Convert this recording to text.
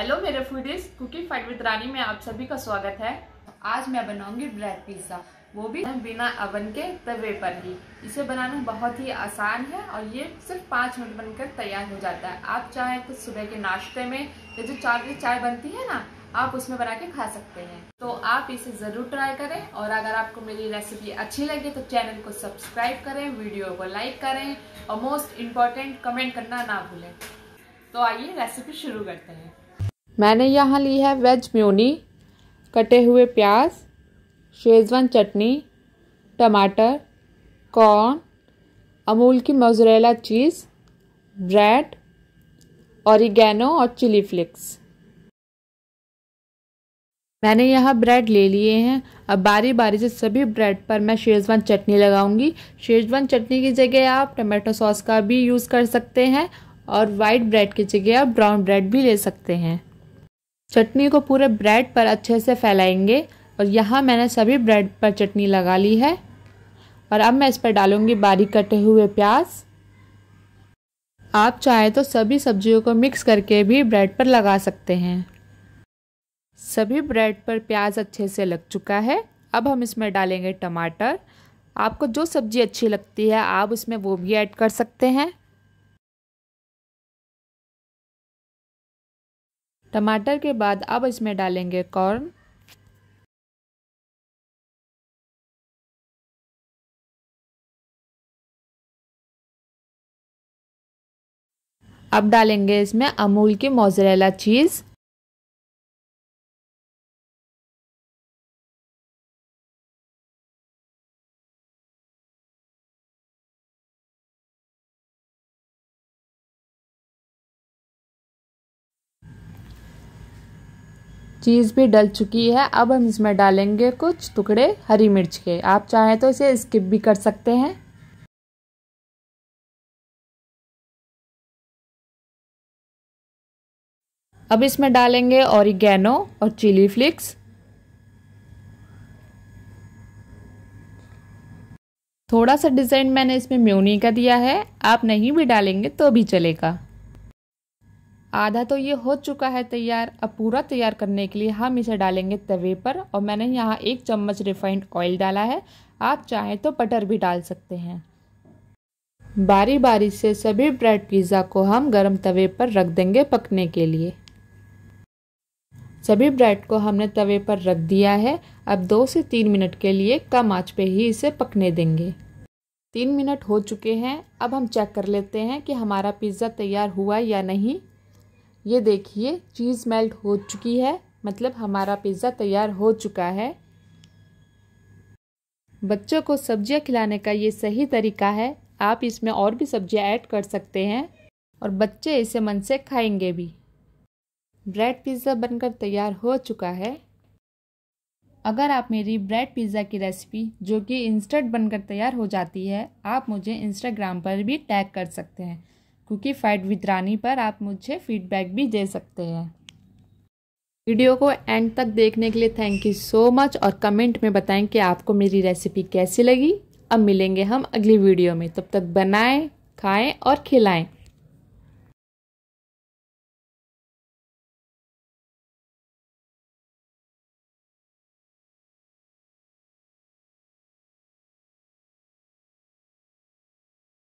hello मेरे foodies cooking fight with Rani में आप सभी का स्वागत है आज मैं बनाऊंगी ब्रेड पिज्ज़ा वो भी बिना अवन के तवे पर ही इसे बनाना बहुत ही आसान है और ये सिर्फ पाँच मिनट बनकर तैयार हो जाता है आप चाहे तो सुबह के नाश्ते में ये जो चार की चाय बनती है ना आप उसमें बना के खा सकते हैं तो आप इसे ज़रूर ट्राई करें और अगर आपको मेरी रेसिपी अच्छी लगे तो चैनल को सब्सक्राइब करें वीडियो को लाइक करें और मोस्ट इम्पॉर्टेंट कमेंट करना ना भूलें तो आइए रेसिपी शुरू करते हैं मैंने यहाँ ली है वेज म्यूनी कटे हुए प्याज शेजवान चटनी टमाटर कॉर्न अमूल की मोजरेला चीज़ ब्रेड औरिगैनो और चिली फ्लिक्स मैंने यहाँ ब्रेड ले लिए हैं अब बारी बारी से सभी ब्रेड पर मैं शेजवान चटनी लगाऊंगी शेजवान चटनी की जगह आप टमाटो सॉस का भी यूज़ कर सकते हैं और वाइट ब्रेड की जगह आप ब्राउन ब्रेड भी ले सकते हैं चटनी को पूरे ब्रेड पर अच्छे से फैलाएंगे और यहाँ मैंने सभी ब्रेड पर चटनी लगा ली है और अब मैं इस पर डालूँगी बारीक कटे हुए प्याज आप चाहे तो सभी सब्जियों को मिक्स करके भी ब्रेड पर लगा सकते हैं सभी ब्रेड पर प्याज अच्छे से लग चुका है अब हम इसमें डालेंगे टमाटर आपको जो सब्ज़ी अच्छी लगती है आप उसमें वो भी ऐड कर सकते हैं टमाटर के बाद अब इसमें डालेंगे कॉर्न अब डालेंगे इसमें अमूल की मोजरेला चीज़ चीज़ भी डल चुकी है अब हम इसमें डालेंगे कुछ टुकड़े हरी मिर्च के आप चाहें तो इसे स्किप भी कर सकते हैं अब इसमें डालेंगे ऑरिगेनो और चिली फ्लिक्स थोड़ा सा डिज़ाइन मैंने इसमें म्यूनी का दिया है आप नहीं भी डालेंगे तो भी चलेगा आधा तो ये हो चुका है तैयार अब पूरा तैयार करने के लिए हम इसे डालेंगे तवे पर और मैंने यहाँ एक चम्मच रिफाइंड ऑयल डाला है आप चाहें तो बटर भी डाल सकते हैं बारी बारी से सभी ब्रेड पिज़्ज़ा को हम गरम तवे पर रख देंगे पकने के लिए सभी ब्रेड को हमने तवे पर रख दिया है अब दो से तीन मिनट के लिए कम आँच पर ही इसे पकने देंगे तीन मिनट हो चुके हैं अब हम चेक कर लेते हैं कि हमारा पिज़्ज़ा तैयार हुआ या नहीं ये देखिए चीज़ मेल्ट हो चुकी है मतलब हमारा पिज़्ज़ा तैयार हो चुका है बच्चों को सब्जियां खिलाने का ये सही तरीका है आप इसमें और भी सब्जियां ऐड कर सकते हैं और बच्चे इसे मन से खाएंगे भी ब्रेड पिज़्ज़ा बनकर तैयार हो चुका है अगर आप मेरी ब्रेड पिज़्ज़ा की रेसिपी जो कि इंस्टेंट बनकर तैयार हो जाती है आप मुझे इंस्टाग्राम पर भी टैग कर सकते हैं कुकी फाइट विद रानी पर आप मुझे फीडबैक भी दे सकते हैं वीडियो को एंड तक देखने के लिए थैंक यू सो मच और कमेंट में बताएं कि आपको मेरी रेसिपी कैसी लगी अब मिलेंगे हम अगली वीडियो में तब तक बनाएं खाएं और खिलाएं